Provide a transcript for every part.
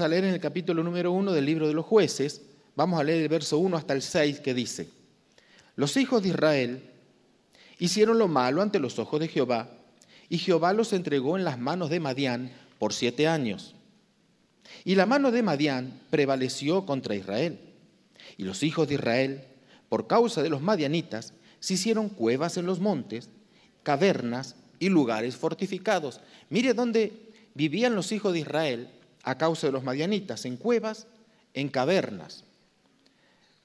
a leer en el capítulo número uno del libro de los jueces, vamos a leer el verso 1 hasta el 6 que dice, los hijos de Israel hicieron lo malo ante los ojos de Jehová, y Jehová los entregó en las manos de Madián por siete años. Y la mano de Madián prevaleció contra Israel. Y los hijos de Israel, por causa de los madianitas, se hicieron cuevas en los montes, cavernas y lugares fortificados. Mire dónde vivían los hijos de Israel a causa de los madianitas, en cuevas, en cavernas.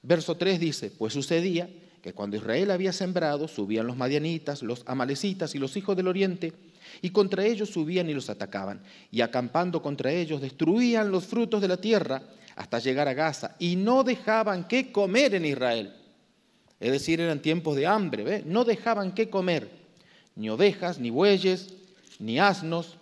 Verso 3 dice, pues sucedía que cuando Israel había sembrado, subían los madianitas, los amalecitas y los hijos del oriente, y contra ellos subían y los atacaban, y acampando contra ellos destruían los frutos de la tierra hasta llegar a Gaza, y no dejaban qué comer en Israel. Es decir, eran tiempos de hambre, ¿ve? no dejaban que comer, ni ovejas, ni bueyes, ni asnos,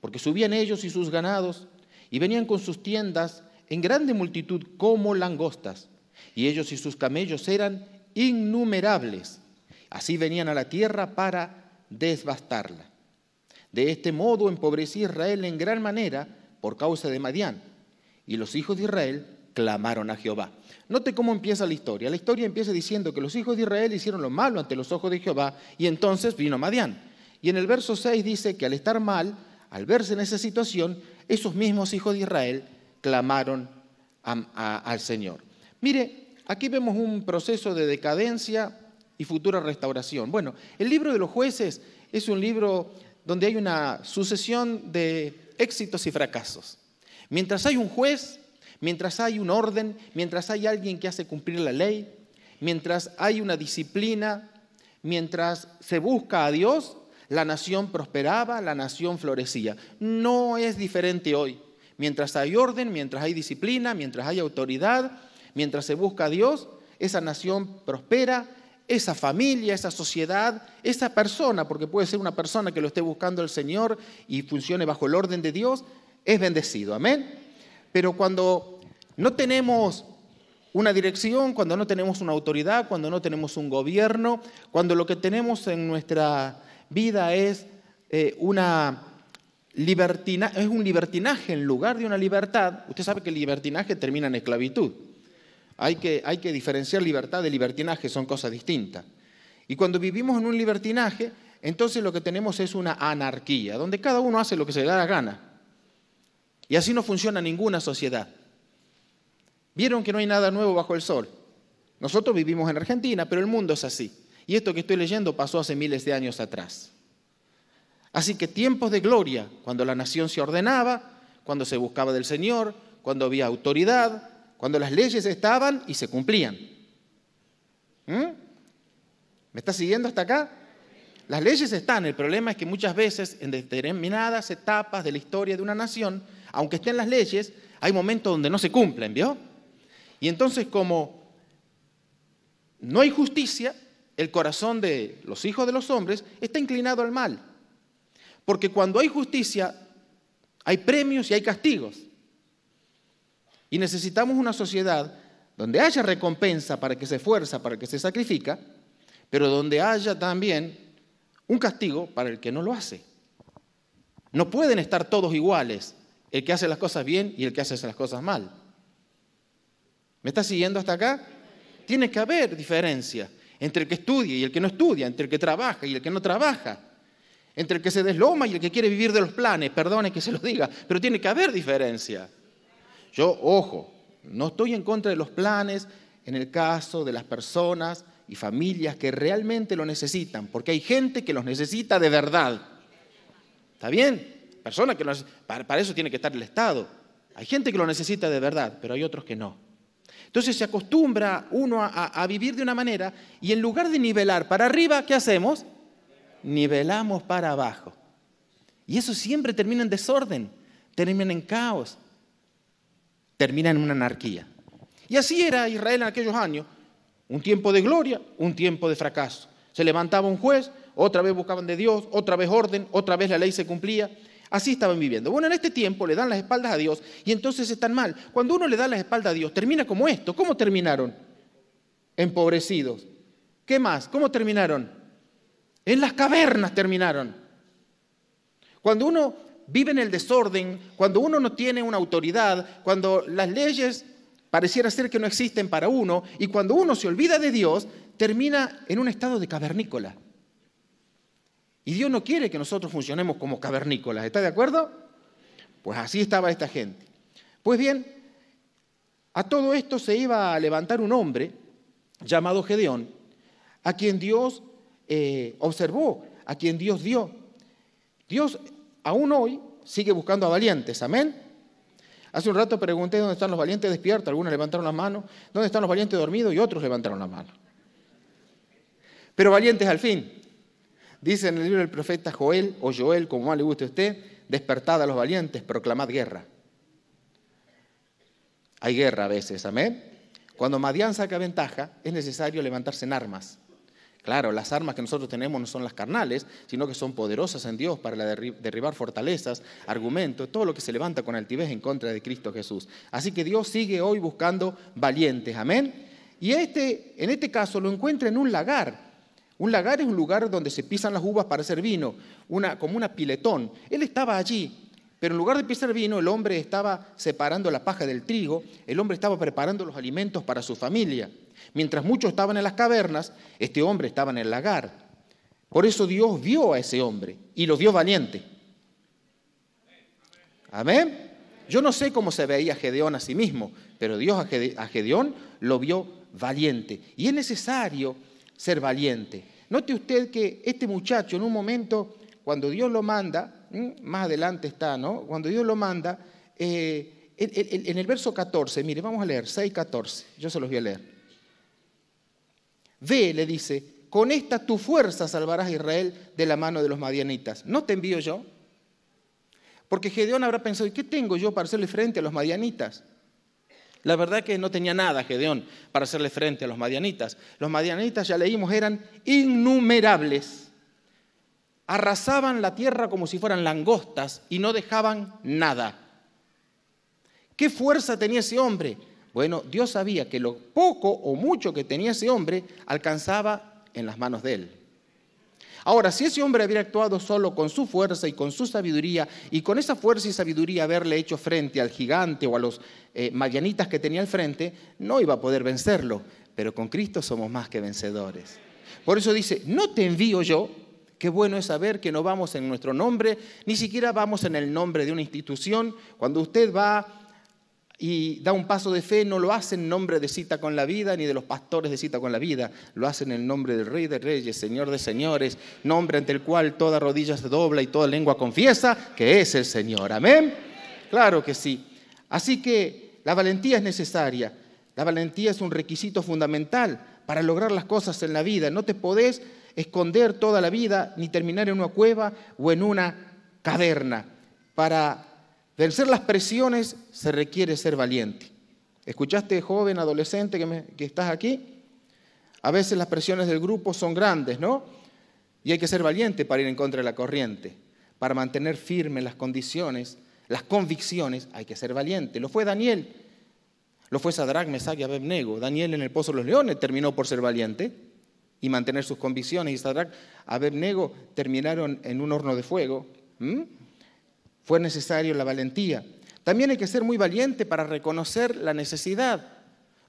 porque subían ellos y sus ganados y venían con sus tiendas en grande multitud como langostas, y ellos y sus camellos eran innumerables. Así venían a la tierra para desbastarla. De este modo empobreció Israel en gran manera por causa de Madián, y los hijos de Israel clamaron a Jehová. Note cómo empieza la historia. La historia empieza diciendo que los hijos de Israel hicieron lo malo ante los ojos de Jehová, y entonces vino Madián. Y en el verso 6 dice que al estar mal, al verse en esa situación, esos mismos hijos de Israel clamaron al Señor. Mire, aquí vemos un proceso de decadencia y futura restauración. Bueno, el libro de los jueces es un libro donde hay una sucesión de éxitos y fracasos. Mientras hay un juez, mientras hay un orden, mientras hay alguien que hace cumplir la ley, mientras hay una disciplina, mientras se busca a Dios, la nación prosperaba, la nación florecía. No es diferente hoy. Mientras hay orden, mientras hay disciplina, mientras hay autoridad, mientras se busca a Dios, esa nación prospera, esa familia, esa sociedad, esa persona, porque puede ser una persona que lo esté buscando el Señor y funcione bajo el orden de Dios, es bendecido. Amén. Pero cuando no tenemos una dirección, cuando no tenemos una autoridad, cuando no tenemos un gobierno, cuando lo que tenemos en nuestra vida es, eh, una libertina, es un libertinaje en lugar de una libertad, usted sabe que el libertinaje termina en esclavitud. Hay que, hay que diferenciar libertad de libertinaje, son cosas distintas. Y cuando vivimos en un libertinaje, entonces lo que tenemos es una anarquía, donde cada uno hace lo que se le da la gana. Y así no funciona ninguna sociedad. Vieron que no hay nada nuevo bajo el sol. Nosotros vivimos en Argentina, pero el mundo es así. Y esto que estoy leyendo pasó hace miles de años atrás. Así que tiempos de gloria, cuando la nación se ordenaba, cuando se buscaba del Señor, cuando había autoridad, cuando las leyes estaban y se cumplían. ¿Mm? ¿Me está siguiendo hasta acá? Las leyes están, el problema es que muchas veces en determinadas etapas de la historia de una nación, aunque estén las leyes, hay momentos donde no se cumplen, ¿vio? Y entonces como no hay justicia, el corazón de los hijos de los hombres está inclinado al mal. Porque cuando hay justicia, hay premios y hay castigos. Y necesitamos una sociedad donde haya recompensa para que se esfuerza, para que se sacrifica, pero donde haya también un castigo para el que no lo hace. No pueden estar todos iguales, el que hace las cosas bien y el que hace las cosas mal. ¿Me estás siguiendo hasta acá? Tiene que haber diferencia entre el que estudia y el que no estudia, entre el que trabaja y el que no trabaja, entre el que se desloma y el que quiere vivir de los planes, perdone que se lo diga, pero tiene que haber diferencia. Yo, ojo, no estoy en contra de los planes en el caso de las personas y familias que realmente lo necesitan, porque hay gente que los necesita de verdad. ¿Está bien? que para eso tiene que estar el Estado. Hay gente que lo necesita de verdad, pero hay otros que no. Entonces se acostumbra uno a, vivir de una manera y en lugar de nivelar para arriba, ¿qué hacemos? Nivelamos para abajo. Y eso siempre termina en desorden, termina en caos, termina en una anarquía. Y así era Israel en aquellos años. Un tiempo de gloria, un tiempo de fracaso. Se levantaba un juez, otra vez buscaban de Dios, otra vez orden, otra vez la ley se cumplía. Así estaban viviendo. Bueno, en este tiempo le dan las espaldas a Dios y entonces están mal. Cuando uno le da las espaldas a Dios, termina como esto. ¿Cómo terminaron? Empobrecidos. ¿Qué más? ¿Cómo terminaron? En las cavernas terminaron. Cuando uno vive en el desorden, cuando uno no tiene una autoridad, cuando las leyes pareciera ser que no existen para uno, y cuando uno se olvida de Dios, termina en un estado de cavernícola. Y Dios no quiere que nosotros funcionemos como cavernícolas, ¿está de acuerdo? Pues así estaba esta gente. Pues bien, a todo esto se iba a levantar un hombre llamado Gedeón, a quien Dios eh, observó, a quien Dios dio. Dios aún hoy sigue buscando a valientes, amén. Hace un rato pregunté dónde están los valientes despiertos, algunos levantaron las manos, dónde están los valientes dormidos y otros levantaron la mano. Pero valientes al fin. Dice en el libro del profeta Joel, o Joel, como más le guste a usted, despertad a los valientes, proclamad guerra. Hay guerra a veces, amén. Cuando Madián saca ventaja, es necesario levantarse en armas. Claro, las armas que nosotros tenemos no son las carnales, sino que son poderosas en Dios para derribar fortalezas, argumentos, todo lo que se levanta con altivez en contra de Cristo Jesús. Así que Dios sigue hoy buscando valientes, amén. Y este, en este caso lo encuentra en un lagar, un lagar es un lugar donde se pisan las uvas para hacer vino, una, como una piletón. Él estaba allí, pero en lugar de pisar vino, el hombre estaba separando la paja del trigo, el hombre estaba preparando los alimentos para su familia. Mientras muchos estaban en las cavernas, este hombre estaba en el lagar. Por eso Dios vio a ese hombre y lo vio valiente. Amén. Yo no sé cómo se veía Gedeón a sí mismo, pero Dios a Gedeón lo vio valiente. Y es necesario ser valiente. Note usted que este muchacho en un momento, cuando Dios lo manda, más adelante está, ¿no? Cuando Dios lo manda, eh, en, el verso 14, mire, vamos a leer, 6, 14, yo se los voy a leer. Ve, le dice, con esta tu fuerza salvarás a Israel de la mano de los madianitas. ¿No te envío yo? Porque Gedeón habrá pensado, ¿y qué tengo yo para hacerle frente a los madianitas? La verdad que no tenía nada Gedeón para hacerle frente a los madianitas. Los madianitas, ya leímos, eran innumerables. Arrasaban la tierra como si fueran langostas y no dejaban nada. ¿Qué fuerza tenía ese hombre? Bueno, Dios sabía que lo poco o mucho que tenía ese hombre alcanzaba en las manos de él. Ahora, si ese hombre hubiera actuado solo con su fuerza y con su sabiduría, y con esa fuerza y sabiduría haberle hecho frente al gigante o a los eh, mayanitas que tenía al frente, no iba a poder vencerlo. Pero con Cristo somos más que vencedores. Por eso dice, no te envío yo, Qué bueno es saber que no vamos en nuestro nombre, ni siquiera vamos en el nombre de una institución. Cuando usted va y da un paso de fe, no lo hace en nombre de cita con la vida, ni de los pastores de cita con la vida, lo hace en el nombre del Rey de Reyes, Señor de Señores, nombre ante el cual toda rodilla se dobla y toda lengua confiesa que es el Señor. Amén. Claro que sí. Así que la valentía es necesaria. La valentía es un requisito fundamental para lograr las cosas en la vida. No te podés esconder toda la vida ni terminar en una cueva o en una caverna. Para Vencer las presiones se requiere ser valiente. ¿Escuchaste, joven, adolescente, que, estás aquí? A veces las presiones del grupo son grandes, ¿no? Y hay que ser valiente para ir en contra de la corriente, para mantener firmes las condiciones, las convicciones, hay que ser valiente. Lo fue Daniel, lo fue Sadrach, Mesach y Abednego. Daniel en el Pozo de los Leones terminó por ser valiente y mantener sus convicciones, y Sadrach, Abednego terminaron en un horno de fuego fue necesario la valentía. También hay que ser muy valiente para reconocer la necesidad.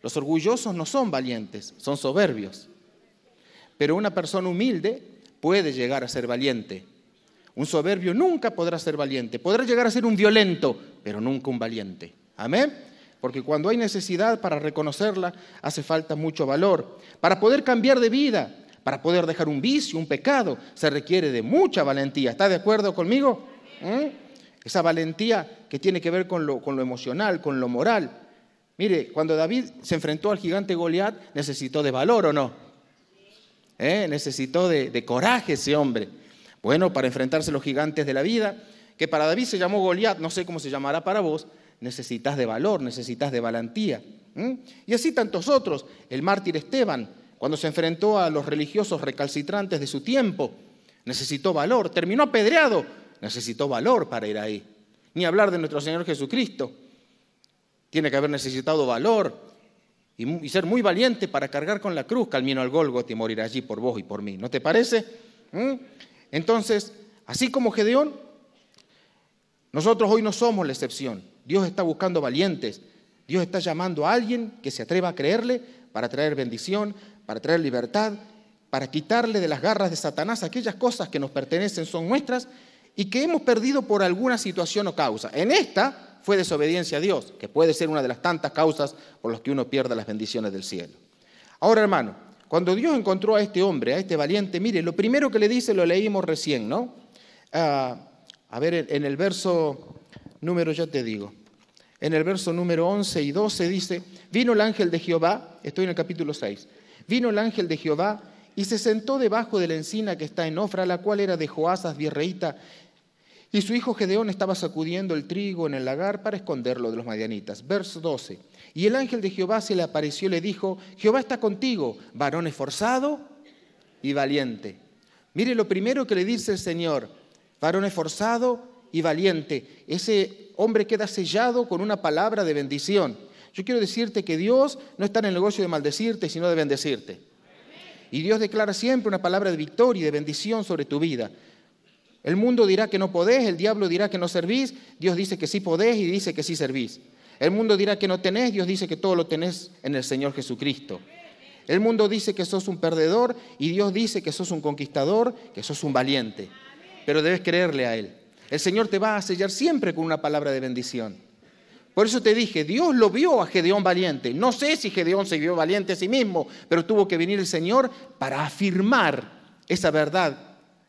Los orgullosos no son valientes, son soberbios. Pero una persona humilde puede llegar a ser valiente. Un soberbio nunca podrá ser valiente. Podrá llegar a ser un violento, pero nunca un valiente. Amén. Porque cuando hay necesidad para reconocerla, hace falta mucho valor. Para poder cambiar de vida, para poder dejar un vicio, un pecado, se requiere de mucha valentía. ¿Está de acuerdo conmigo? ¿Eh? esa valentía que tiene que ver con lo, emocional, con lo moral. Mire, cuando David se enfrentó al gigante Goliat, necesitó de valor o no. ¿Eh? Necesitó de, coraje ese hombre. Bueno, para enfrentarse a los gigantes de la vida, que para David se llamó Goliat, no sé cómo se llamará para vos, necesitas de valor, necesitas de valentía. Y así tantos otros. El mártir Esteban, cuando se enfrentó a los religiosos recalcitrantes de su tiempo, necesitó valor, terminó apedreado, necesitó valor para ir ahí. Ni hablar de nuestro Señor Jesucristo. Tiene que haber necesitado valor y, ser muy valiente para cargar con la cruz camino al golgo, y morir allí por vos y por mí. ¿No te parece? ¿Mm? Entonces, así como Gedeón, nosotros hoy no somos la excepción. Dios está buscando valientes. Dios está llamando a alguien que se atreva a creerle para traer bendición, para traer libertad, para quitarle de las garras de Satanás aquellas cosas que nos pertenecen, son nuestras, y que hemos perdido por alguna situación o causa. En esta fue desobediencia a Dios, que puede ser una de las tantas causas por las que uno pierde las bendiciones del cielo. Ahora, hermano, cuando Dios encontró a este hombre, a este valiente, mire, lo primero que le dice lo leímos recién, ¿no? Ah, a ver, en el verso número, ya te digo, en el verso número 11 y 12 dice, vino el ángel de Jehová, estoy en el capítulo 6, vino el ángel de Jehová y se sentó debajo de la encina que está en Ofra, la cual era de Joasas Virreita. y su hijo Gedeón estaba sacudiendo el trigo en el lagar para esconderlo de los madianitas. Verso 12. Y el ángel de Jehová se le apareció y le dijo, Jehová está contigo, varón esforzado y valiente. Mire lo primero que le dice el Señor, varón esforzado y valiente. Ese hombre queda sellado con una palabra de bendición. Yo quiero decirte que Dios no está en el negocio de maldecirte, sino de bendecirte. Y Dios declara siempre una palabra de victoria y de bendición sobre tu vida. El mundo dirá que no podés, el diablo dirá que no servís, Dios dice que sí podés y dice que sí servís. El mundo dirá que no tenés, Dios dice que todo lo tenés en el Señor Jesucristo. El mundo dice que sos un perdedor y Dios dice que sos un conquistador, que sos un valiente. Pero debes creerle a Él. El Señor te va a sellar siempre con una palabra de bendición. Por eso te dije, Dios lo vio a Gedeón valiente. No sé si Gedeón se vio valiente a sí mismo, pero tuvo que venir el Señor para afirmar esa verdad,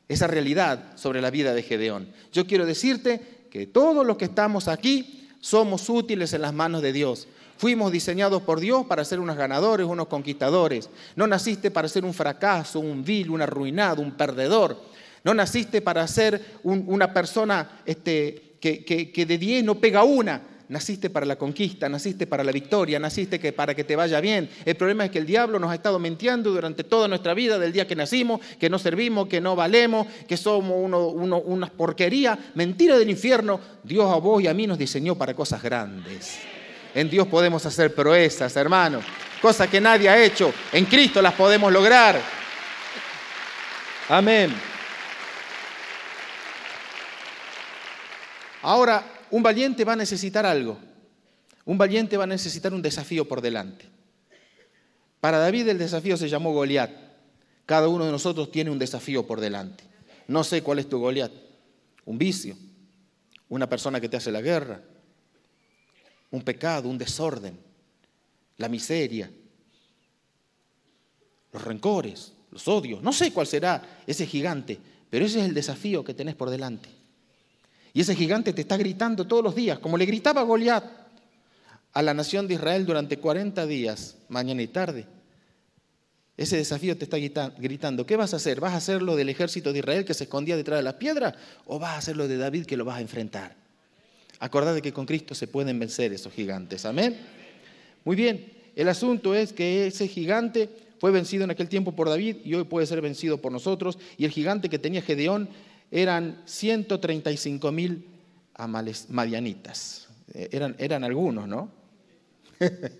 esa realidad sobre la vida de Gedeón. Yo quiero decirte que todos los que estamos aquí somos útiles en las manos de Dios. Fuimos diseñados por Dios para ser unos ganadores, unos conquistadores. No naciste para ser un fracaso, un vil, un arruinado, un perdedor. No naciste para ser una persona este, que, que de 10 no pega una Naciste para la conquista, naciste para la victoria, naciste que para que te vaya bien. El problema es que el diablo nos ha estado mintiendo durante toda nuestra vida, del día que nacimos, que no servimos, que no valemos, que somos uno, uno, una porquería. Mentira del infierno. Dios a vos y a mí nos diseñó para cosas grandes. En Dios podemos hacer proezas, hermanos. Cosas que nadie ha hecho. En Cristo las podemos lograr. Amén. Ahora, un valiente va a necesitar algo. Un valiente va a necesitar un desafío por delante. Para David el desafío se llamó Goliat. Cada uno de nosotros tiene un desafío por delante. No sé cuál es tu Goliat. Un vicio, una persona que te hace la guerra, un pecado, un desorden, la miseria, los rencores, los odios. No sé cuál será ese gigante, pero ese es el desafío que tenés por delante. Y ese gigante te está gritando todos los días, como le gritaba Goliat a la nación de Israel durante 40 días, mañana y tarde. Ese desafío te está gritando, ¿qué vas a hacer? ¿Vas a hacer lo del ejército de Israel que se escondía detrás de las piedras o vas a hacer lo de David que lo vas a enfrentar? Acordad que con Cristo se pueden vencer esos gigantes, amén. Muy bien, el asunto es que ese gigante fue vencido en aquel tiempo por David y hoy puede ser vencido por nosotros. Y el gigante que tenía Gedeón eran 135 mil madianitas. Eh, eran, algunos, ¿no?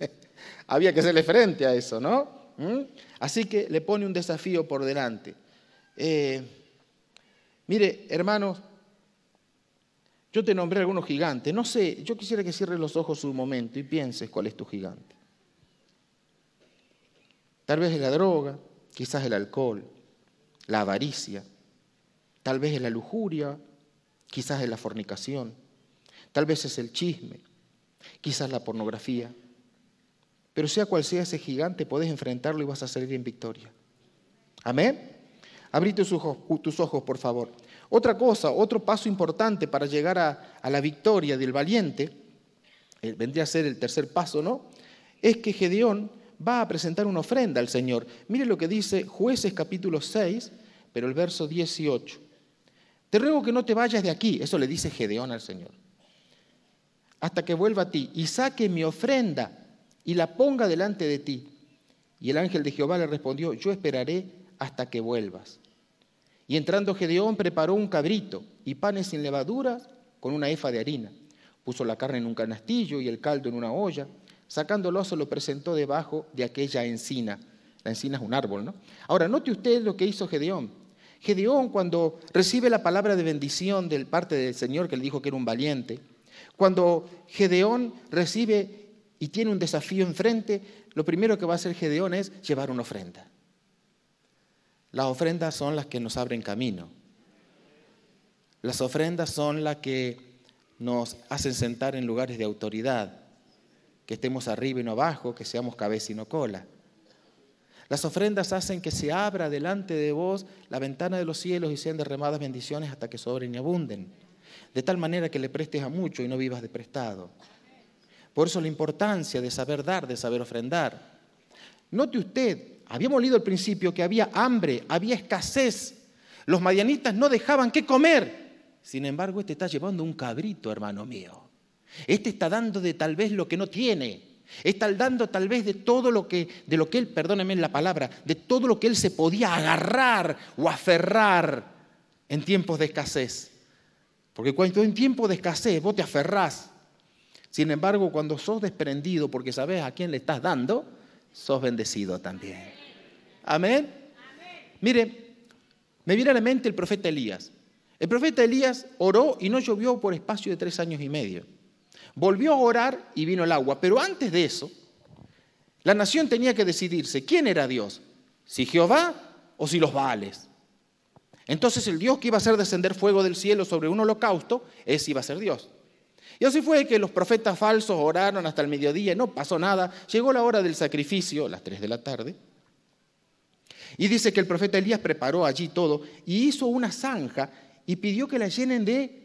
Había que hacerle frente a eso, ¿no? ¿Mm? Así que le pone un desafío por delante. Eh, mire, hermanos, yo te nombré algunos gigantes. No sé, yo quisiera que cierres los ojos un momento y pienses cuál es tu gigante. Tal vez es la droga, quizás el alcohol, la avaricia, Tal vez es la lujuria, quizás es la fornicación, tal vez es el chisme, quizás la pornografía. Pero sea cual sea ese gigante, podés enfrentarlo y vas a salir en victoria. Amén. Abrí tus ojos, tus ojos por favor. Otra cosa, otro paso importante para llegar a, la victoria del valiente, eh, vendría a ser el tercer paso, ¿no? Es que Gedeón va a presentar una ofrenda al Señor. Mire lo que dice Jueces capítulo 6, pero el verso 18. Te ruego que no te vayas de aquí. Eso le dice Gedeón al Señor. Hasta que vuelva a ti y saque mi ofrenda y la ponga delante de ti. Y el ángel de Jehová le respondió, yo esperaré hasta que vuelvas. Y entrando Gedeón preparó un cabrito y panes sin levadura con una efa de harina. Puso la carne en un canastillo y el caldo en una olla. Sacándolo se lo presentó debajo de aquella encina. La encina es un árbol, ¿no? Ahora, note usted lo que hizo Gedeón. Gedeón, cuando recibe la palabra de bendición del parte del Señor, que le dijo que era un valiente, cuando Gedeón recibe y tiene un desafío enfrente, lo primero que va a hacer Gedeón es llevar una ofrenda. Las ofrendas son las que nos abren camino. Las ofrendas son las que nos hacen sentar en lugares de autoridad, que estemos arriba y no abajo, que seamos cabeza y no cola. Las ofrendas hacen que se abra delante de vos la ventana de los cielos y sean derramadas bendiciones hasta que sobren y abunden, de tal manera que le prestes a mucho y no vivas de prestado. Por eso la importancia de saber dar, de saber ofrendar. Note usted, habíamos leído al principio que había hambre, había escasez, los madianitas no dejaban qué comer. Sin embargo, este está llevando un cabrito, hermano mío. Este está dando de tal vez lo que no tiene está dando tal vez de todo lo que, de lo que él, perdóneme la palabra, de todo lo que él se podía agarrar o aferrar en tiempos de escasez. Porque cuando en tiempo de escasez vos te aferrás. Sin embargo, cuando sos desprendido porque sabes a quién le estás dando, sos bendecido también. Amén. Amén. Mire, me viene a la mente el profeta Elías. El profeta Elías oró y no llovió por espacio de tres años y medio. Volvió a orar y vino el agua. Pero antes de eso, la nación tenía que decidirse quién era Dios, si Jehová o si los Baales. Entonces el Dios que iba a hacer descender fuego del cielo sobre un holocausto, ese iba a ser Dios. Y así fue que los profetas falsos oraron hasta el mediodía, no pasó nada, llegó la hora del sacrificio, las 3 de la tarde. Y dice que el profeta Elías preparó allí todo y hizo una zanja y pidió que la llenen de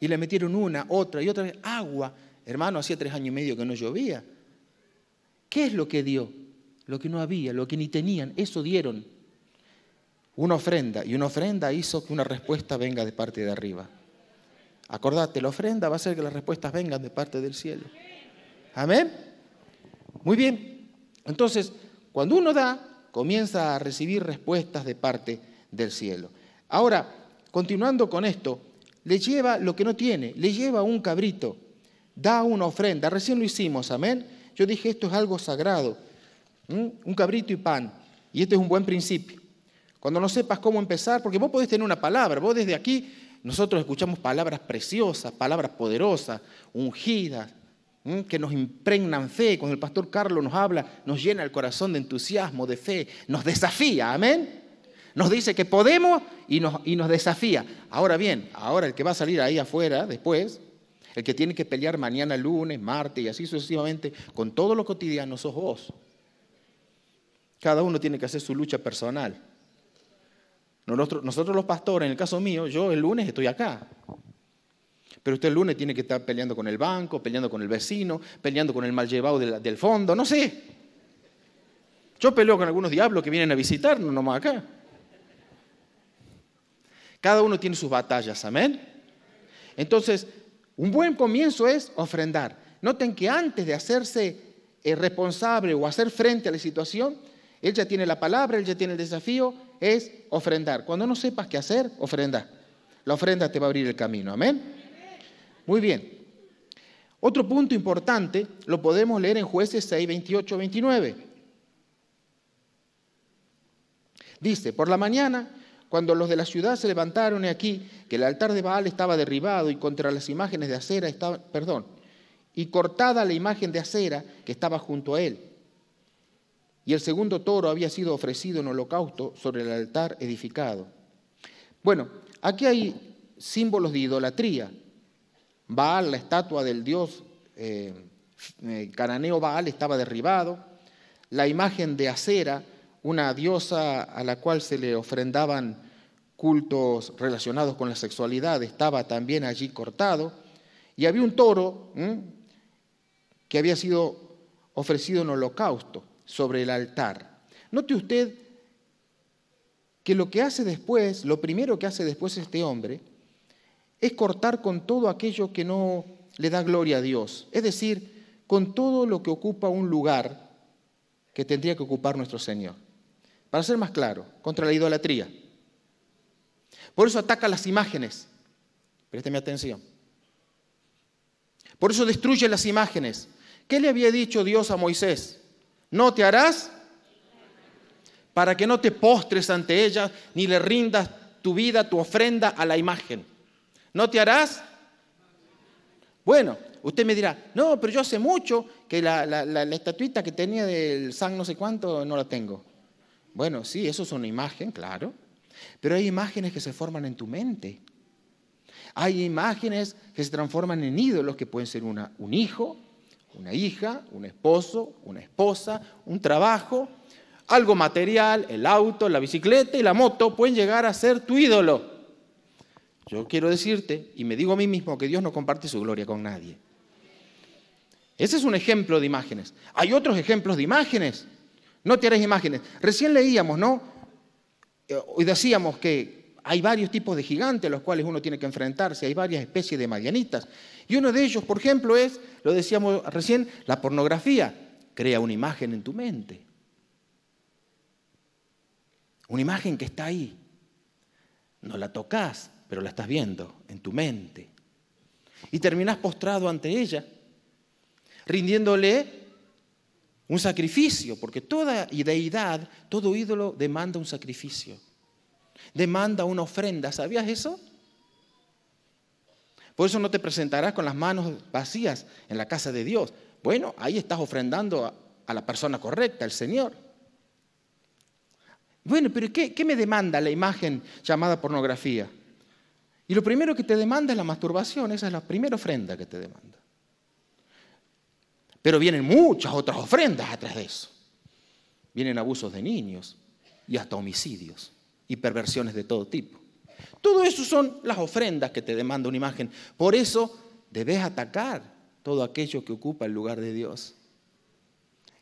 y le metieron una, otra y otra vez agua. Hermano, hacía tres años y medio que no llovía. ¿Qué es lo que dio? Lo que no había, lo que ni tenían, eso dieron. Una ofrenda. Y una ofrenda hizo que una respuesta venga de parte de arriba. Acordate, la ofrenda va a hacer que las respuestas vengan de parte del cielo. Amén. Muy bien. Entonces, cuando uno da, comienza a recibir respuestas de parte del cielo. Ahora, continuando con esto, le lleva lo que no tiene, le lleva un cabrito, da una ofrenda. Recién lo hicimos, amén. Yo dije, esto es algo sagrado, un cabrito y pan. Y este es un buen principio. Cuando no sepas cómo empezar, porque vos podés tener una palabra, vos desde aquí, nosotros escuchamos palabras preciosas, palabras poderosas, ungidas, que nos impregnan fe. Cuando el pastor Carlos nos habla, nos llena el corazón de entusiasmo, de fe, nos desafía, amén. Nos dice que podemos y nos, y nos desafía. Ahora bien, ahora el que va a salir ahí afuera después, el que tiene que pelear mañana, lunes, martes y así sucesivamente, con todo lo cotidiano, sos vos. Cada uno tiene que hacer su lucha personal. Nosotros, nosotros los pastores, en el caso mío, yo el lunes estoy acá. Pero usted el lunes tiene que estar peleando con el banco, peleando con el vecino, peleando con el mal llevado del, del fondo, no sé. Yo peleo con algunos diablos que vienen a visitarnos nomás acá. Cada uno tiene sus batallas, amén. Entonces, un buen comienzo es ofrendar. Noten que antes de hacerse eh, responsable o hacer frente a la situación, él ya tiene la palabra, él ya tiene el desafío, es ofrendar. Cuando no sepas qué hacer, ofrenda. La ofrenda te va a abrir el camino, amén. Muy bien. Otro punto importante lo podemos leer en jueces 6, 28, 29. Dice, por la mañana cuando los de la ciudad se levantaron y aquí que el altar de Baal estaba derribado y contra las imágenes de acera estaba, perdón, y cortada la imagen de acera que estaba junto a él. Y el segundo toro había sido ofrecido en holocausto sobre el altar edificado. Bueno, aquí hay símbolos de idolatría. Baal, la estatua del dios eh, eh, cananeo Baal, estaba derribado. La imagen de acera una diosa a la cual se le ofrendaban cultos relacionados con la sexualidad, estaba también allí cortado, y había un toro que había sido ofrecido en holocausto sobre el altar. Note usted que lo que hace después, lo primero que hace después este hombre, es cortar con todo aquello que no le da gloria a Dios, es decir, con todo lo que ocupa un lugar que tendría que ocupar nuestro Señor para ser más claro, contra la idolatría. Por eso ataca las imágenes. Présteme atención. Por eso destruye las imágenes. ¿Qué le había dicho Dios a Moisés? No te harás para que no te postres ante ella ni le rindas tu vida, tu ofrenda a la imagen. No te harás. Bueno, usted me dirá, no, pero yo hace mucho que la, la estatuita que tenía del San no sé cuánto no la tengo. Bueno, sí, eso es una imagen, claro, pero hay imágenes que se forman en tu mente. Hay imágenes que se transforman en ídolos que pueden ser un hijo, una hija, un esposo, una esposa, un trabajo, algo material, el auto, la bicicleta y la moto pueden llegar a ser tu ídolo. Yo quiero decirte, y me digo a mí mismo, que Dios no comparte su gloria con nadie. Ese es un ejemplo de imágenes. Hay otros ejemplos de imágenes. No te imágenes. Recién leíamos, ¿no? Hoy eh, decíamos que hay varios tipos de gigantes a los cuales uno tiene que enfrentarse, hay varias especies de magianitas Y uno de ellos, por ejemplo, es, lo decíamos recién, la pornografía. Crea una imagen en tu mente. Una imagen que está ahí. No la tocas, pero la estás viendo en tu mente. Y terminás postrado ante ella, rindiéndole un sacrificio, porque toda deidad, todo ídolo demanda un sacrificio, demanda una ofrenda. ¿Sabías eso? Por eso no te presentarás con las manos vacías en la casa de Dios. Bueno, ahí estás ofrendando a, la persona correcta, al Señor. Bueno, pero ¿qué me demanda la imagen llamada pornografía? Y lo primero que te demanda es la masturbación, esa es la primera ofrenda que te demanda. Pero vienen muchas otras ofrendas atrás de eso. Vienen abusos de niños y hasta homicidios y perversiones de todo tipo. Todo eso son las ofrendas que te demanda una imagen. Por eso debes atacar todo aquello que ocupa el lugar de Dios.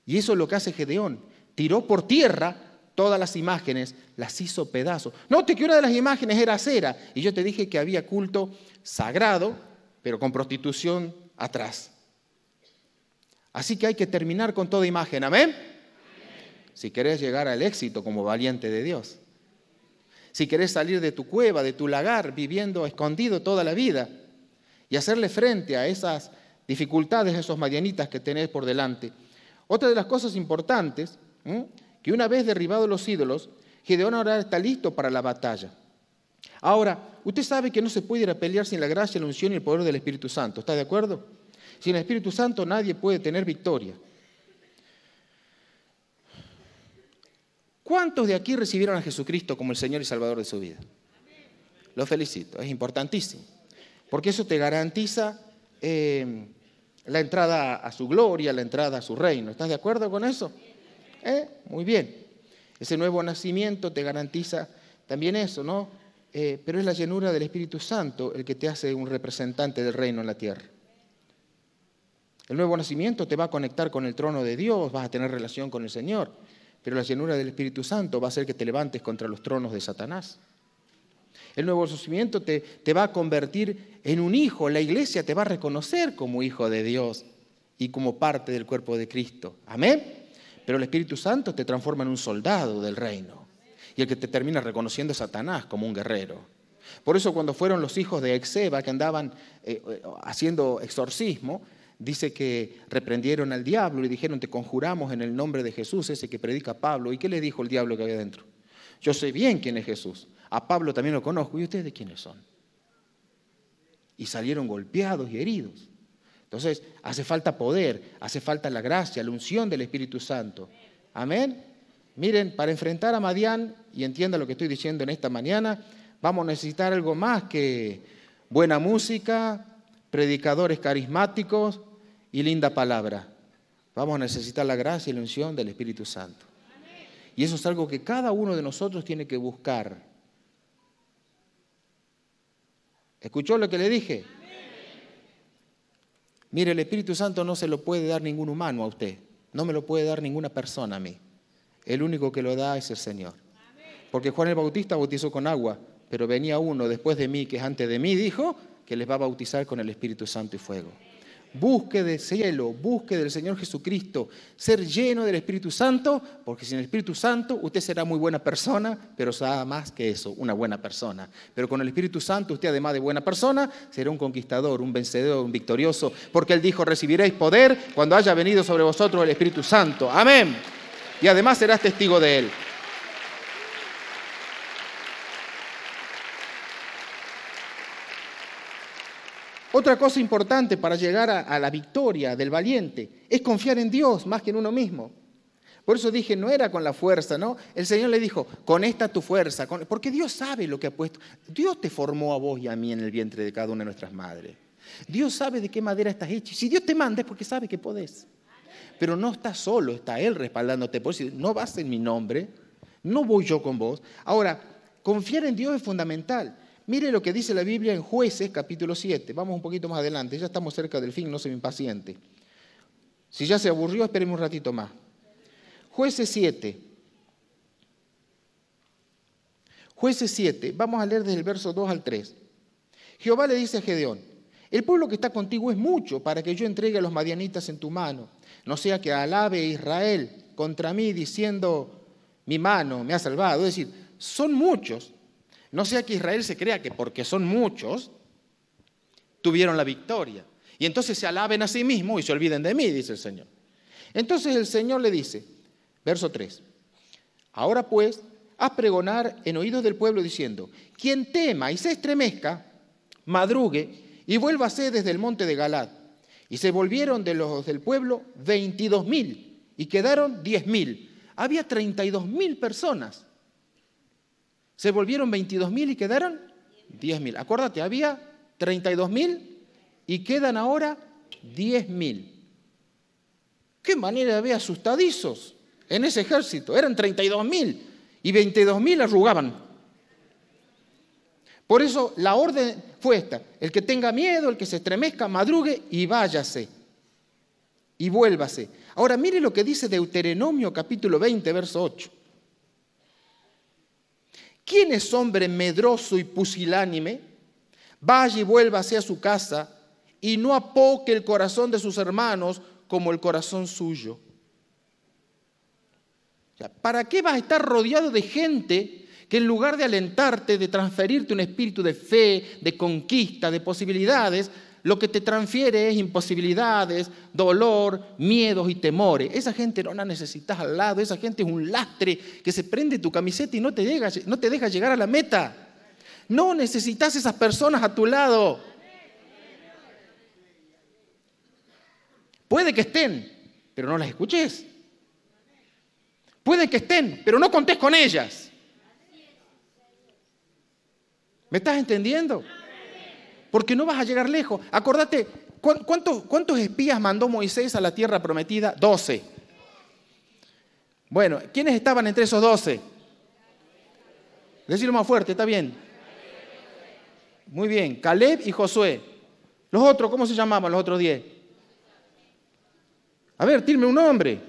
Y eso es lo que hace Gedeón. Tiró por tierra todas las imágenes, las hizo pedazos. Note que una de las imágenes era cera. Y yo te dije que había culto sagrado, pero con prostitución atrás. Así que hay que terminar con toda imagen, amén. Si querés llegar al éxito como valiente de Dios, si querés salir de tu cueva, de tu lagar, viviendo escondido toda la vida y hacerle frente a esas dificultades, esos madianitas que tenés por delante. Otra de las cosas importantes, que una vez derribados los ídolos, Gedeón ahora está listo para la batalla. Ahora, usted sabe que no se puede ir a pelear sin la gracia, la unción y el poder del Espíritu Santo, ¿está de acuerdo? Sin el Espíritu Santo nadie puede tener victoria. ¿Cuántos de aquí recibieron a Jesucristo como el Señor y Salvador de su vida? Lo felicito, es importantísimo, porque eso te garantiza eh, la entrada a su gloria, la entrada a su reino. ¿Estás de acuerdo con eso? ¿Eh? Muy bien. Ese nuevo nacimiento te garantiza también eso, ¿no? Eh, pero es la llenura del Espíritu Santo el que te hace un representante del reino en la tierra. El nuevo nacimiento te va a conectar con el trono de Dios, vas a tener relación con el Señor, pero la llenura del Espíritu Santo va a hacer que te levantes contra los tronos de Satanás. El nuevo nacimiento te, va a convertir en un hijo, la iglesia te va a reconocer como hijo de Dios y como parte del cuerpo de Cristo. Amén. Pero el Espíritu Santo te transforma en un soldado del reino y el que te termina reconociendo es Satanás como un guerrero. Por eso cuando fueron los hijos de Exeba que andaban eh, eh, haciendo exorcismo, Dice que reprendieron al diablo y dijeron, te conjuramos en el nombre de Jesús, ese que predica Pablo. ¿Y qué le dijo el diablo que había dentro? Yo sé bien quién es Jesús. A Pablo también lo conozco. ¿Y ustedes de quiénes son? Y salieron golpeados y heridos. Entonces, hace falta poder, hace falta la gracia, la unción del Espíritu Santo. Amén. Miren, para enfrentar a Madián, y entienda lo que estoy diciendo en esta mañana, vamos a necesitar algo más que buena música, predicadores carismáticos, y linda palabra, vamos a necesitar la gracia y la unción del Espíritu Santo. Y eso es algo que cada uno de nosotros tiene que buscar. ¿Escuchó lo que le dije? Mire, el Espíritu Santo no se lo puede dar ningún humano a usted, no me lo puede dar ninguna persona a mí. El único que lo da es el Señor. Porque Juan el Bautista bautizó con agua, pero venía uno después de mí, que es antes de mí, dijo, que les va a bautizar con el Espíritu Santo y fuego busque de cielo, busque del Señor Jesucristo, ser lleno del Espíritu Santo, porque sin el Espíritu Santo usted será muy buena persona, pero será más que eso, una buena persona. Pero con el Espíritu Santo usted, además de buena persona, será un conquistador, un vencedor, un victorioso, porque Él dijo, recibiréis poder cuando haya venido sobre vosotros el Espíritu Santo. Amén. Y además serás testigo de Él. Otra cosa importante para llegar a, la victoria del valiente es confiar en Dios más que en uno mismo. Por eso dije, no era con la fuerza, ¿no? El Señor le dijo, con esta tu fuerza, porque Dios sabe lo que ha puesto. Dios te formó a vos y a mí en el vientre de cada una de nuestras madres. Dios sabe de qué madera estás hecho. Si Dios te manda es porque sabe que podés. Pero no estás solo, está Él respaldándote. Por eso no vas en mi nombre, no voy yo con vos. Ahora, confiar en Dios es fundamental. Mire lo que dice la Biblia en Jueces capítulo 7. Vamos un poquito más adelante, ya estamos cerca del fin, no se me impaciente. Si ya se aburrió, esperemos un ratito más. Jueces 7. Jueces 7, vamos a leer desde el verso 2 al 3. Jehová le dice a Gedeón, el pueblo que está contigo es mucho para que yo entregue a los madianitas en tu mano, no sea que alabe Israel contra mí diciendo, mi mano me ha salvado. Es decir, son muchos no sea que Israel se crea que porque son muchos, tuvieron la victoria. Y entonces se alaben a sí mismos y se olviden de mí, dice el Señor. Entonces el Señor le dice, verso 3, ahora pues, haz pregonar en oídos del pueblo diciendo, quien tema y se estremezca, madrugue y vuélvase desde el monte de Galad. Y se volvieron de los del pueblo 22 mil y quedaron 10 mil. Había 32 mil personas se volvieron mil y quedaron mil. Acuérdate, había 32.000 y quedan ahora mil. Qué manera de asustadizos en ese ejército. Eran 32.000 y mil arrugaban. Por eso la orden fue esta, el que tenga miedo, el que se estremezca, madrugue y váyase y vuélvase. Ahora mire lo que dice Deuteronomio capítulo 20, verso 8. ¿Quién es hombre medroso y pusilánime? Vaya y vuélvase a su casa y no apoque el corazón de sus hermanos como el corazón suyo. ¿Para qué vas a estar rodeado de gente que en lugar de alentarte, de transferirte un espíritu de fe, de conquista, de posibilidades, lo que te transfiere es imposibilidades, dolor, miedos y temores. Esa gente no la necesitas al lado, esa gente es un lastre que se prende tu camiseta y no te, deja llegar a la meta. No necesitas esas personas a tu lado. Puede que estén, pero no las escuches. Puede que estén, pero no contés con ellas. ¿Me estás entendiendo? porque no vas a llegar lejos. Acordate, ¿cuántos, espías mandó Moisés a la tierra prometida? Doce. Bueno, ¿quiénes estaban entre esos doce? Decirlo más fuerte, está bien. Muy bien, Caleb y Josué. Los otros, ¿cómo se llamaban los otros diez? A ver, dime un nombre.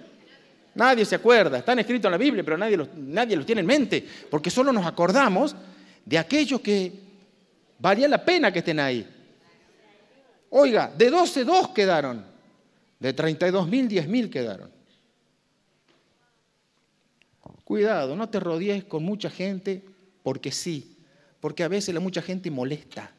Nadie se acuerda. Están escritos en la Biblia, pero nadie nadie los tiene en mente. Porque solo nos acordamos de aquellos que Valía la pena que estén ahí. Oiga, de 12, 2 quedaron. De 32 mil, 10 mil quedaron. Cuidado, no te rodees con mucha gente porque sí, porque a veces la mucha gente molesta.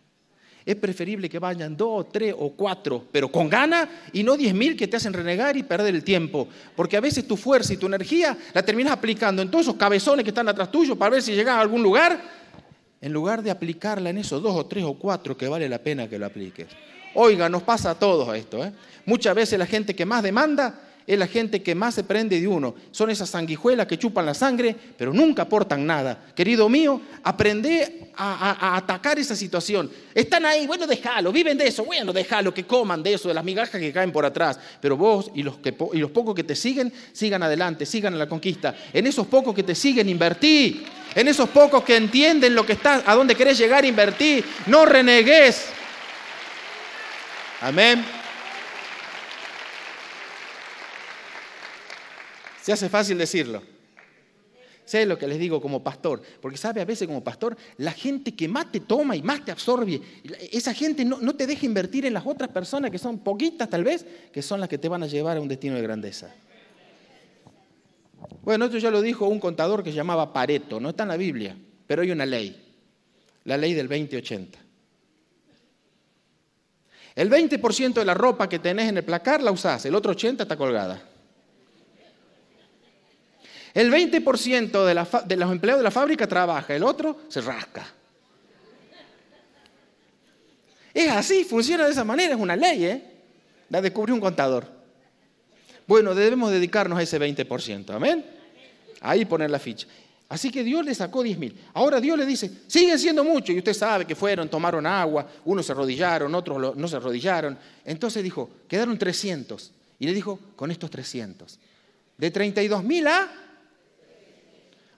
Es preferible que vayan dos, tres o cuatro, pero con gana, y no diez mil que te hacen renegar y perder el tiempo. Porque a veces tu fuerza y tu energía la terminas aplicando en todos esos cabezones que están atrás tuyos para ver si llegas a algún lugar en lugar de aplicarla en esos dos o tres o cuatro que vale la pena que lo apliques. Oiga, nos pasa a todos esto. ¿eh? Muchas veces la gente que más demanda es la gente que más se prende de uno. Son esas sanguijuelas que chupan la sangre, pero nunca aportan nada. Querido mío, aprende a, atacar esa situación. Están ahí, bueno, déjalo, viven de eso, bueno, déjalo, que coman de eso, de las migajas que caen por atrás. Pero vos y los, y los pocos que te siguen, sigan adelante, sigan a la conquista. En esos pocos que te siguen, invertí en esos pocos que entienden lo que está, a dónde querés llegar, invertir, no renegues. Amén. Se hace fácil decirlo. Sé lo que les digo como pastor, porque sabe a veces como pastor, la gente que más te toma y más te absorbe, esa gente no, no te deja invertir en las otras personas que son poquitas tal vez, que son las que te van a llevar a un destino de grandeza. Bueno, esto ya lo dijo un contador que se llamaba Pareto, no está en la Biblia, pero hay una ley, la ley del 2080. El 20% de la ropa que tenés en el placar la usás, el otro 80% está colgada. El 20% de, los empleados de la fábrica trabaja, el otro se rasca. Es así, funciona de esa manera, es una ley, ¿eh? La descubrió un contador. Bueno, debemos dedicarnos a ese 20%, amén. Ahí poner la ficha. Así que Dios le sacó 10 mil. Ahora Dios le dice, sigue siendo mucho. Y usted sabe que fueron, tomaron agua, unos se arrodillaron, otros no se arrodillaron. Entonces dijo, quedaron 300. Y le dijo, con estos 300. De 32.000 mil a...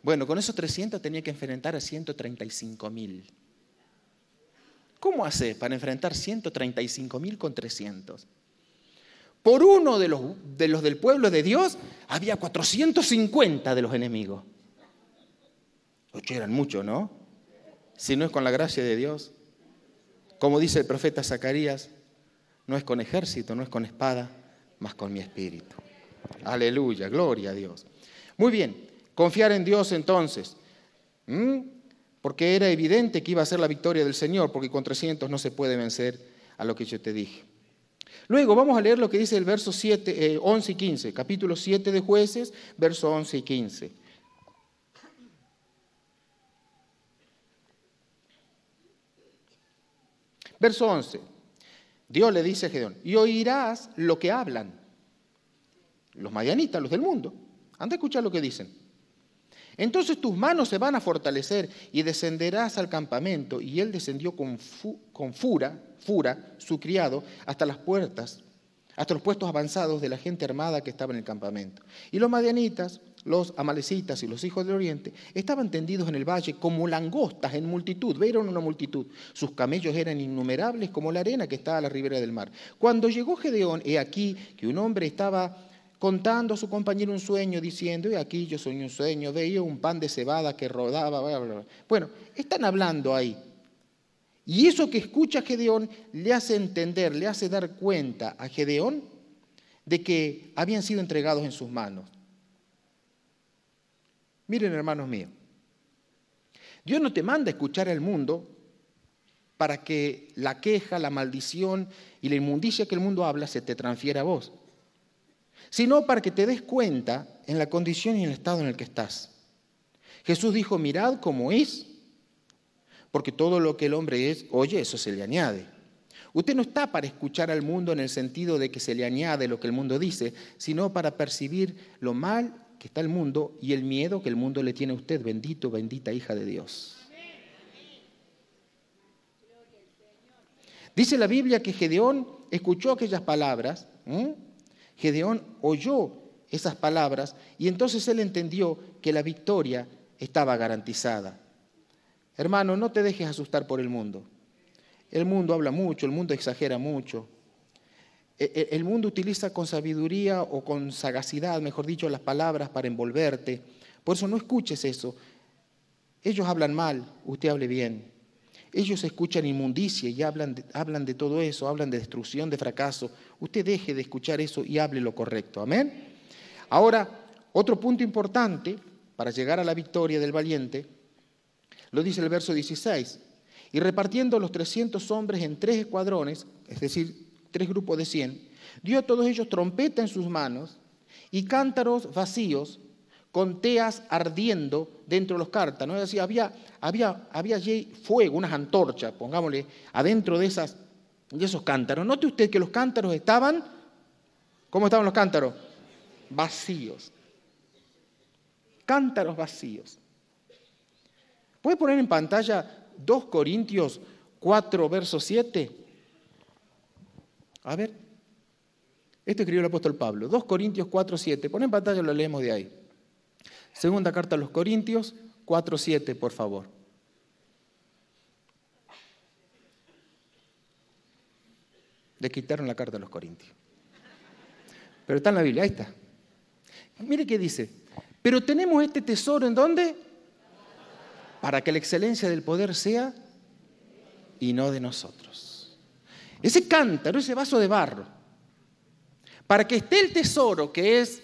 Bueno, con esos 300 tenía que enfrentar a 135.000. mil. ¿Cómo hace para enfrentar 135 mil con 300? Por uno de los, del pueblo de Dios había 450 de los enemigos. Ocho eran muchos, ¿no? Si no es con la gracia de Dios. Como dice el profeta Zacarías, no es con ejército, no es con espada, más con mi espíritu. Aleluya, gloria a Dios. Muy bien, confiar en Dios entonces. Porque era evidente que iba a ser la victoria del Señor, porque con 300 no se puede vencer a lo que yo te dije. Luego vamos a leer lo que dice el verso 7, 11 eh, y 15, capítulo 7 de jueces, verso 11 y 15. Verso 11. Dios le dice a Gedeón, y oirás lo que hablan los madianitas, los del mundo. Anda a escuchar lo que dicen. Entonces tus manos se van a fortalecer y descenderás al campamento. Y él descendió con, fura, fura, su criado, hasta las puertas, hasta los puestos avanzados de la gente armada que estaba en el campamento. Y los madianitas, los amalecitas y los hijos del oriente estaban tendidos en el valle como langostas en multitud, vieron una multitud. Sus camellos eran innumerables como la arena que está a la ribera del mar. Cuando llegó Gedeón, he aquí que un hombre estaba contando a su compañero un sueño, diciendo, y aquí yo soñé un sueño, veía un pan de cebada que rodaba, Bueno, están hablando ahí. Y eso que escucha Gedeón le hace entender, le hace dar cuenta a Gedeón de que habían sido entregados en sus manos. Miren, hermanos míos, Dios no te manda a escuchar al mundo para que la queja, la maldición y la inmundicia que el mundo habla se te transfiera a vos sino para que te des cuenta en la condición y en el estado en el que estás. Jesús dijo, mirad cómo es, porque todo lo que el hombre es, oye, eso se le añade. Usted no está para escuchar al mundo en el sentido de que se le añade lo que el mundo dice, sino para percibir lo mal que está el mundo y el miedo que el mundo le tiene a usted, bendito, bendita hija de Dios. Dice la Biblia que Gedeón escuchó aquellas palabras. Gedeón oyó esas palabras y entonces él entendió que la victoria estaba garantizada. Hermano, no te dejes asustar por el mundo. El mundo habla mucho, el mundo exagera mucho. E, e, el mundo utiliza con sabiduría o con sagacidad, mejor dicho, las palabras para envolverte. Por eso no escuches eso. Ellos hablan mal, usted hable bien. Ellos escuchan inmundicia y hablan de, hablan de todo eso, hablan de destrucción, de fracaso. Usted deje de escuchar eso y hable lo correcto. Amén. Ahora, otro punto importante para llegar a la victoria del valiente, lo dice el verso 16. Y repartiendo los 300 hombres en tres escuadrones, es decir, tres grupos de 100, dio a todos ellos trompeta en sus manos y cántaros vacíos con teas ardiendo dentro de los cártanos. Es había, había, allí fuego, unas antorchas, pongámosle, adentro de, esas, de esos cántaros. Note usted que los cántaros estaban, ¿cómo estaban los cántaros? Vacíos. Cántaros vacíos. ¿Puede poner en pantalla 2 Corintios 4, verso 7? A ver. Esto escribió el apóstol Pablo. 2 Corintios 4, 7. Pon en pantalla, y lo leemos de ahí. Segunda carta a los Corintios 4.7, por favor. Le quitaron la carta a los Corintios. Pero está en la Biblia, ahí está. Mire qué dice. Pero tenemos este tesoro en dónde? Para que la excelencia del poder sea y no de nosotros. Ese cántaro, ese vaso de barro, para que esté el tesoro que es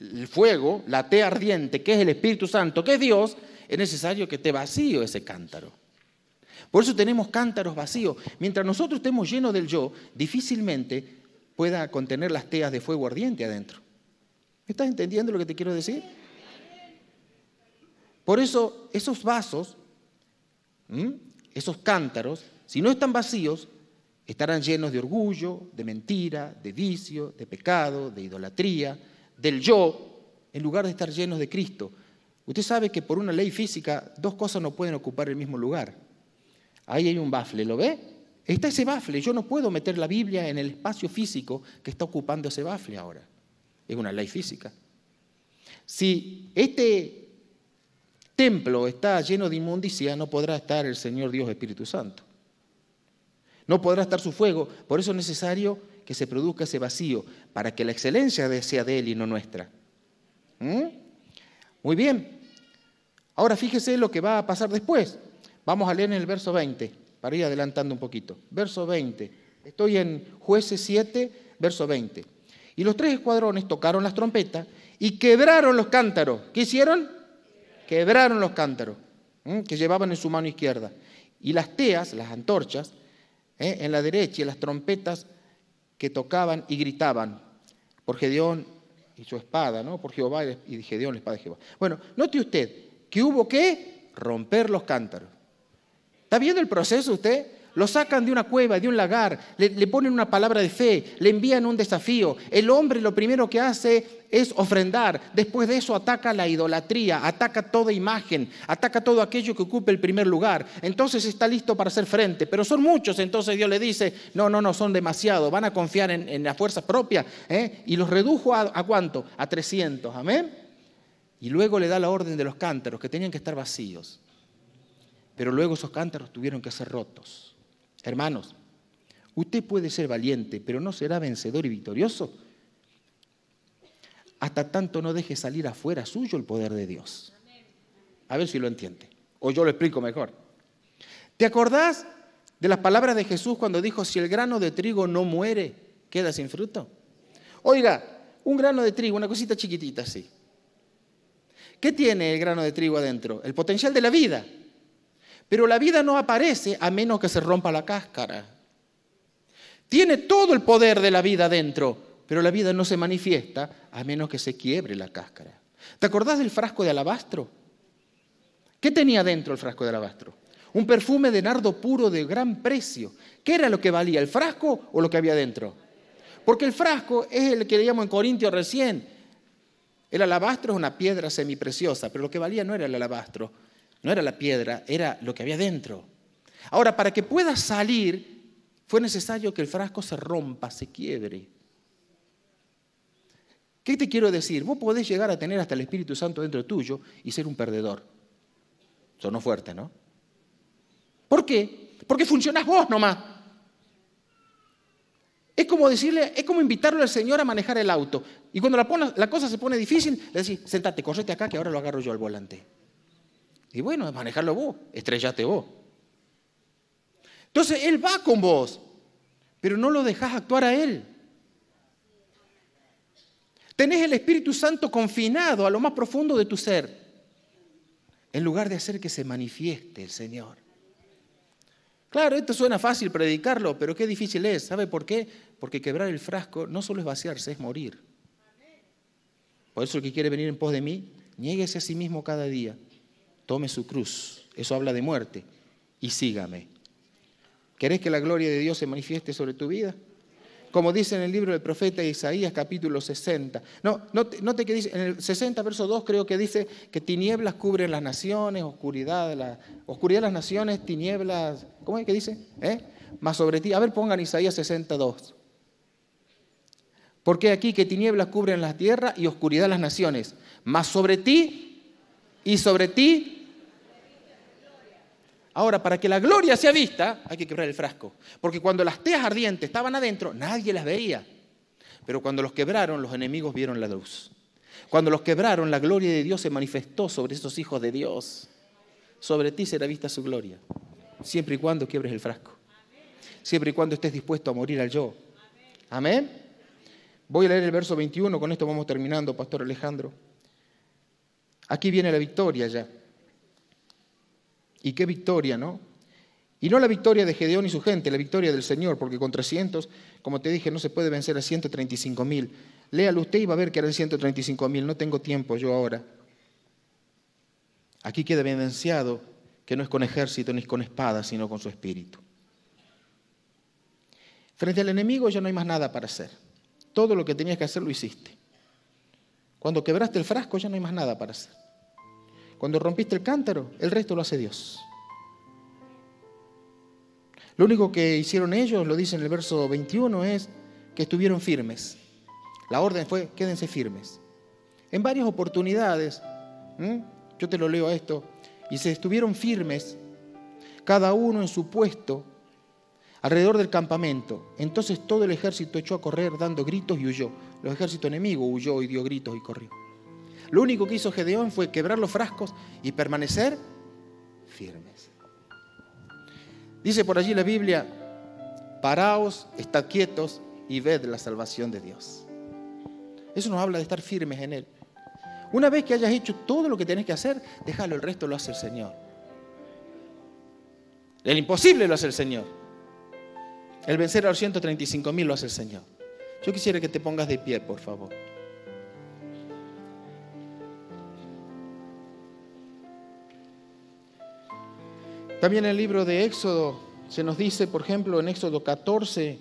el fuego, la tea ardiente, que es el Espíritu Santo, que es Dios, es necesario que esté vacío ese cántaro. Por eso tenemos cántaros vacíos. Mientras nosotros estemos llenos del yo, difícilmente pueda contener las teas de fuego ardiente adentro. ¿Estás entendiendo lo que te quiero decir? Por eso esos vasos, esos cántaros, si no están vacíos, estarán llenos de orgullo, de mentira, de vicio, de pecado, de idolatría, del yo en lugar de estar llenos de Cristo. Usted sabe que por una ley física dos cosas no pueden ocupar el mismo lugar. Ahí hay un bafle, ¿lo ve? Está ese bafle. Yo no puedo meter la Biblia en el espacio físico que está ocupando ese bafle ahora. Es una ley física. Si este templo está lleno de inmundicia, no podrá estar el Señor Dios Espíritu Santo. No podrá estar su fuego. Por eso es necesario que se produzca ese vacío, para que la excelencia sea de Él y no nuestra. ¿Mm? Muy bien. Ahora fíjese lo que va a pasar después. Vamos a leer en el verso 20, para ir adelantando un poquito. Verso 20. Estoy en jueces 7, verso 20. Y los tres escuadrones tocaron las trompetas y quebraron los cántaros. ¿Qué hicieron? Quebraron los cántaros que llevaban en su mano izquierda. Y las teas, las antorchas, ¿eh? en la derecha y las trompetas que tocaban y gritaban por Gedeón y su espada, ¿no? Por Jehová y Gedeón la espada de Jehová. Bueno, note usted que hubo que romper los cántaros. ¿Está viendo el proceso usted? lo sacan de una cueva, de un lagar, le, ponen una palabra de fe, le envían un desafío. El hombre lo primero que hace es ofrendar, después de eso ataca la idolatría, ataca toda imagen, ataca todo aquello que ocupe el primer lugar. Entonces está listo para hacer frente, pero son muchos, entonces Dios le dice, no, no, no, son demasiados, van a confiar en, la fuerza propia. ¿eh? Y los redujo a, a cuánto? A 300, amén. Y luego le da la orden de los cántaros, que tenían que estar vacíos. Pero luego esos cántaros tuvieron que ser rotos. Hermanos, usted puede ser valiente, pero no será vencedor y victorioso. Hasta tanto no deje salir afuera suyo el poder de Dios. A ver si lo entiende. O yo lo explico mejor. ¿Te acordás de las palabras de Jesús cuando dijo, si el grano de trigo no muere, queda sin fruto? Oiga, un grano de trigo, una cosita chiquitita así. ¿Qué tiene el grano de trigo adentro? El potencial de la vida. Pero la vida no aparece a menos que se rompa la cáscara. Tiene todo el poder de la vida dentro, pero la vida no se manifiesta a menos que se quiebre la cáscara. ¿Te acordás del frasco de alabastro? ¿Qué tenía dentro el frasco de alabastro? Un perfume de nardo puro de gran precio. ¿Qué era lo que valía, el frasco o lo que había dentro? Porque el frasco es el que le llamamos en Corintio recién. El alabastro es una piedra semipreciosa, pero lo que valía no era el alabastro, no era la piedra, era lo que había dentro. Ahora, para que pueda salir, fue necesario que el frasco se rompa, se quiebre. ¿Qué te quiero decir? Vos podés llegar a tener hasta el Espíritu Santo dentro tuyo y ser un perdedor. Sonó fuerte, ¿no? ¿Por qué? Porque funcionás vos nomás. Es como decirle, es como invitarle al Señor a manejar el auto. Y cuando la, la cosa se pone difícil, le decís, sentate, correte acá que ahora lo agarro yo al volante. Y bueno, manejarlo vos, estrellate vos. Entonces Él va con vos, pero no lo dejás actuar a Él. Tenés el Espíritu Santo confinado a lo más profundo de tu ser, en lugar de hacer que se manifieste el Señor. Claro, esto suena fácil predicarlo, pero qué difícil es. ¿Sabe por qué? Porque quebrar el frasco no solo es vaciarse, es morir. Por eso el que quiere venir en pos de mí, niéguese a sí mismo cada día tome su cruz, eso habla de muerte, y sígame. ¿Querés que la gloria de Dios se manifieste sobre tu vida? Como dice en el libro del profeta Isaías, capítulo 60. No, no te, no que dice, en el 60, verso 2, creo que dice que tinieblas cubren las naciones, oscuridad, la, oscuridad de las naciones, tinieblas, ¿cómo es que dice? ¿Eh? Más sobre ti. A ver, pongan Isaías 62. Porque aquí que tinieblas cubren la tierra y oscuridad las naciones, Más sobre ti y sobre ti Ahora, para que la gloria sea vista, hay que quebrar el frasco. Porque cuando las teas ardientes estaban adentro, nadie las veía. Pero cuando los quebraron, los enemigos vieron la luz. Cuando los quebraron, la gloria de Dios se manifestó sobre esos hijos de Dios. Sobre ti será vista su gloria. Siempre y cuando quiebres el frasco. Siempre y cuando estés dispuesto a morir al yo. Amén. Voy a leer el verso 21, con esto vamos terminando, Pastor Alejandro. Aquí viene la victoria ya. Y qué victoria, ¿no? Y no la victoria de Gedeón y su gente, la victoria del Señor, porque con 300, como te dije, no se puede vencer a 135 mil. Léalo usted y va a ver que eran 135 mil, no tengo tiempo yo ahora. Aquí queda evidenciado que no es con ejército ni con espada, sino con su espíritu. Frente al enemigo ya no hay más nada para hacer. Todo lo que tenías que hacer lo hiciste. Cuando quebraste el frasco ya no hay más nada para hacer. Cuando rompiste el cántaro, el resto lo hace Dios. Lo único que hicieron ellos, lo dice en el verso 21, es que estuvieron firmes. La orden fue, quédense firmes. En varias oportunidades, yo te lo leo esto, y se estuvieron firmes, cada uno en su puesto, alrededor del campamento. Entonces todo el ejército echó a correr dando gritos y huyó. Los ejércitos enemigos huyó y dio gritos y corrió. Lo único que hizo Gedeón fue quebrar los frascos y permanecer firmes. Dice por allí la Biblia, paraos, estad quietos y ved la salvación de Dios. Eso nos habla de estar firmes en Él. Una vez que hayas hecho todo lo que tenés que hacer, déjalo, el resto lo hace el Señor. El imposible lo hace el Señor. El vencer a los 135 mil lo hace el Señor. Yo quisiera que te pongas de pie, por favor. También en el libro de Éxodo se nos dice, por ejemplo, en Éxodo 14,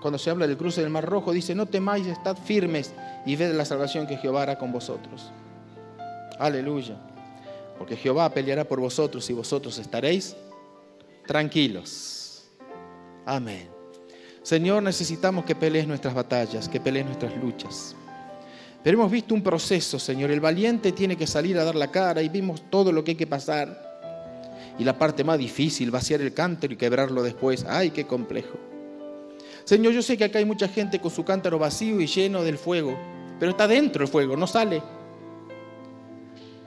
cuando se habla del cruce del Mar Rojo, dice, no temáis, estad firmes y ved la salvación que Jehová hará con vosotros. Aleluya. Porque Jehová peleará por vosotros y vosotros estaréis tranquilos. Amén. Señor, necesitamos que pelees nuestras batallas, que pelees nuestras luchas. Pero hemos visto un proceso, Señor. El valiente tiene que salir a dar la cara y vimos todo lo que hay que pasar. Y la parte más difícil, vaciar el cántaro y quebrarlo después. ¡Ay, qué complejo! Señor, yo sé que acá hay mucha gente con su cántaro vacío y lleno del fuego, pero está dentro el fuego, no sale.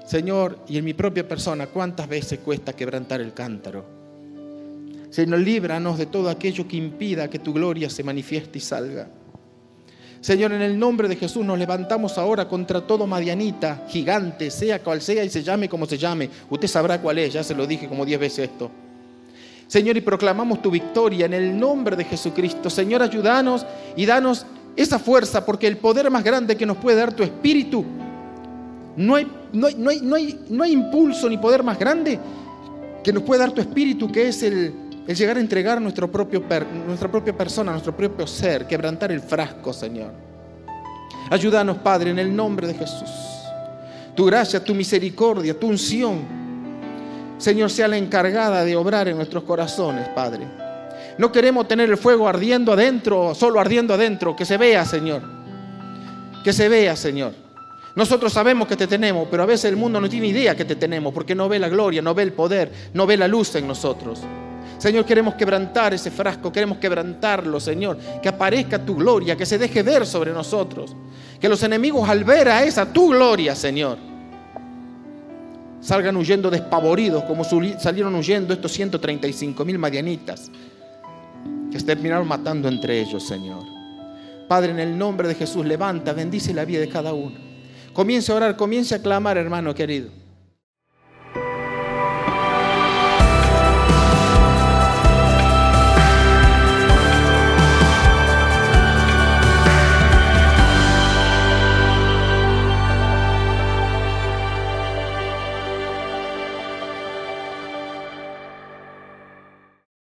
Señor, y en mi propia persona, ¿cuántas veces cuesta quebrantar el cántaro? Señor, líbranos de todo aquello que impida que tu gloria se manifieste y salga. Señor, en el nombre de Jesús nos levantamos ahora contra todo madianita, gigante, sea cual sea y se llame como se llame. Usted sabrá cuál es, ya se lo dije como diez veces esto. Señor, y proclamamos tu victoria en el nombre de Jesucristo. Señor, ayúdanos y danos esa fuerza, porque el poder más grande que nos puede dar tu espíritu, no hay, no no hay, no hay impulso ni poder más grande que nos puede dar tu espíritu, que es el el llegar a entregar nuestro nuestra propia persona, nuestro propio ser, quebrantar el frasco, Señor. Ayúdanos, Padre, en el nombre de Jesús. Tu gracia, tu misericordia, tu unción, Señor, sea la encargada de obrar en nuestros corazones, Padre. No queremos tener el fuego ardiendo adentro, solo ardiendo adentro, que se vea, Señor. Que se vea, Señor. Nosotros sabemos que te tenemos, pero a veces el mundo no tiene idea que te tenemos porque no ve la gloria, no ve el poder, no ve la luz en nosotros. Señor, queremos quebrantar ese frasco, queremos quebrantarlo, Señor. Que aparezca tu gloria, que se deje ver sobre nosotros. Que los enemigos al ver a esa tu gloria, Señor, salgan huyendo despavoridos como salieron huyendo estos 135 mil madianitas que se terminaron matando entre ellos, Señor. Padre, en el nombre de Jesús, levanta, bendice la vida de cada uno. Comience a orar, comience a clamar, hermano querido.